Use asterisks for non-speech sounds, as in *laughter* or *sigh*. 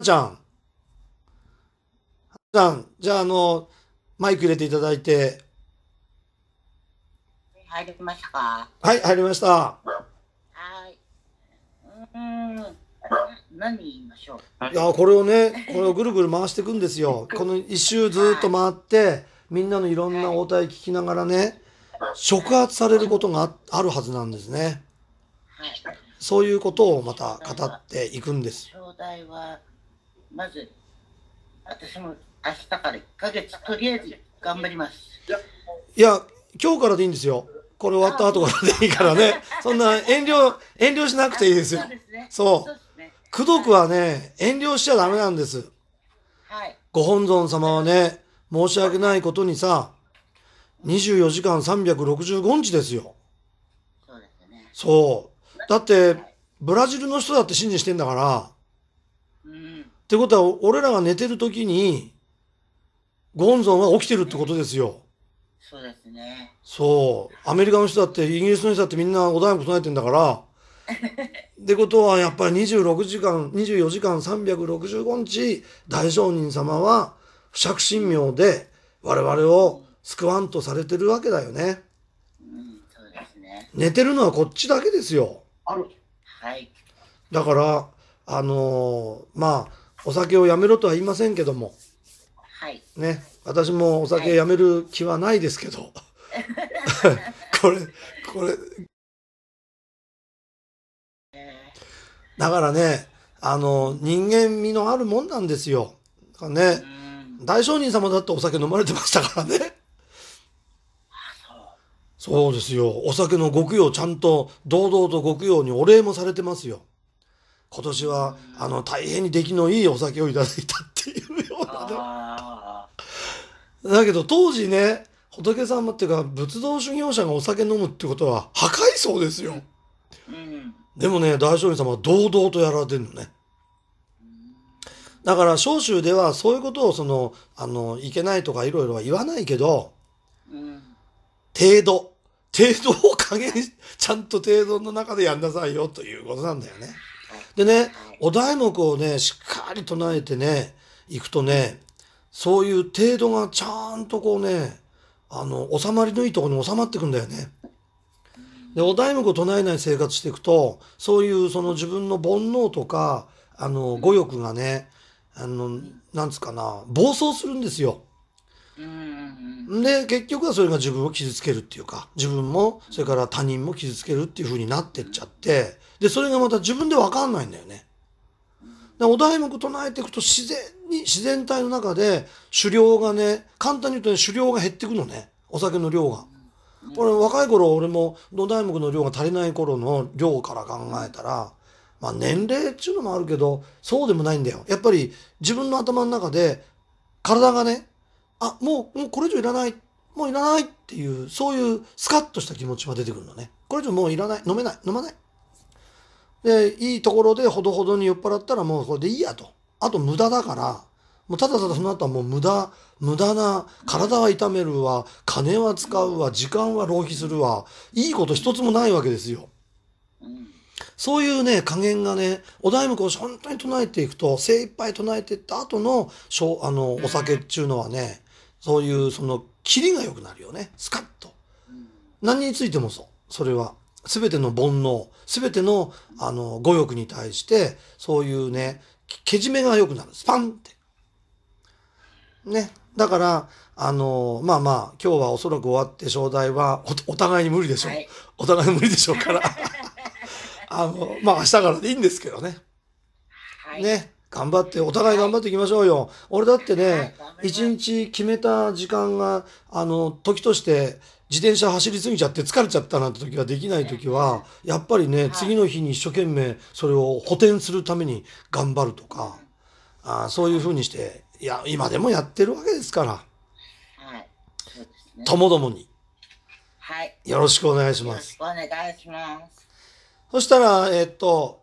ちゃん。ちゃん、じゃあ、あの、マイク入れていただいて。入りましたかはい、入りました。はい。うん。何言いましょういや、これをね、これをぐるぐる回していくんですよ。この一周ずっと回って、みんなのいろんな応対聞きながらね、触発されることがあるはずなんですね。はい。そういうことをまた語っていくんです。まず、私も明日から1ヶ月、とりあえず頑張ります。いや、今日からでいいんですよ。これ終わった後からでいいからね。そんな遠慮、遠慮しなくていいですよ。そう。功徳、くはね、遠慮しちゃダメなんです。はい。ご本尊様はね、申し訳ないことにさ、24時間365日ですよ。そうですね。そう。だって、ブラジルの人だって信じしてんだから、ってことは、俺らが寝てる時に、ゴンゾンは起きてるってことですよ。そうですね。そう。アメリカの人だって、イギリスの人だってみんな穏やか唱えてんだから。ってことは、やっぱり26時間、24時間365日、大聖人様は、不釈神明で、我々を救わんとされてるわけだよね。うん、そうですね。寝てるのはこっちだけですよ。ある。はい。だから、あのー、まあ、お酒をやめろとは言いませんけども、はい。ね、私もお酒やめる気はないですけど、*laughs* これ、これ、だからね、あの、人間味のあるもんなんですよ。だからね、大商人様だってお酒飲まれてましたからね。そうですよ。お酒の極用ちゃんと堂々と極用にお礼もされてますよ。今年は、あの、大変に出来のいいお酒をいただいたっていうようなね。だけど当時ね、仏様っていうか、仏道修行者がお酒飲むってことは、破壊そうですよ。うん、でもね、大聖人様は堂々とやられてるのね。だから、召集ではそういうことを、その、あの、いけないとかいろいろは言わないけど、うん、程度、程度を加減、ちゃんと程度の中でやんなさいよということなんだよね。でね、お題目をね、しっかり唱えてね、いくとね、そういう程度がちゃんとこうね、あの、収まりのいいとこに収まってくんだよね。で、お題目を唱えない生活していくと、そういうその自分の煩悩とか、あの、語欲がね、あの、なんつうかな、暴走するんですよ。で結局はそれが自分を傷つけるっていうか自分もそれから他人も傷つけるっていうふうになってっちゃってでそれがまた自分で分かんないんだよね。でお題目唱えていくと自然に自然体の中で狩猟がね簡単に言うとね狩猟が減ってくのねお酒の量が。俺若い頃俺も土題目の量が足りない頃の量から考えたら。まあ年齢っていうのもあるけど、そうでもないんだよ。やっぱり自分の頭の中で体がね、あ、もう、もうこれ以上いらない、もういらないっていう、そういうスカッとした気持ちは出てくるのね。これ以上もういらない、飲めない、飲まない。で、いいところでほどほどに酔っ払ったらもうこれでいいやと。あと無駄だから、もうただただその後はもう無駄、無駄な、体は痛めるわ、金は使うわ、時間は浪費するわ、いいこと一つもないわけですよ。そういうね、加減がね、お題目を本当に唱えていくと、精一杯唱えていった後の、あの、お酒っていうのはね、そういうそのキリが良くなるよねスカッと、何についてもそうそれは全ての煩悩全てのあの語欲に対してそういうねけじめが良くなるスパンってねだからあのまあまあ今日はおそらく終わって正代はお互いに無理でしょう、はい、お互い無理でしょうから *laughs* あのまあ明日からでいいんですけどね、はい、ね頑張って、お互い頑張っていきましょうよ。俺だってね、一、日決めた時間が、あの、時として、自転車走りすぎちゃって疲れちゃったなんて時はできない時は、やっぱりね、次の日に一生懸命それを補填するために頑張るとか、あそういうふうにして、いや、今でもやってるわけですから。ともどもに。はい。よろしくお願いします。よろしくお願いします。そしたら、えっと、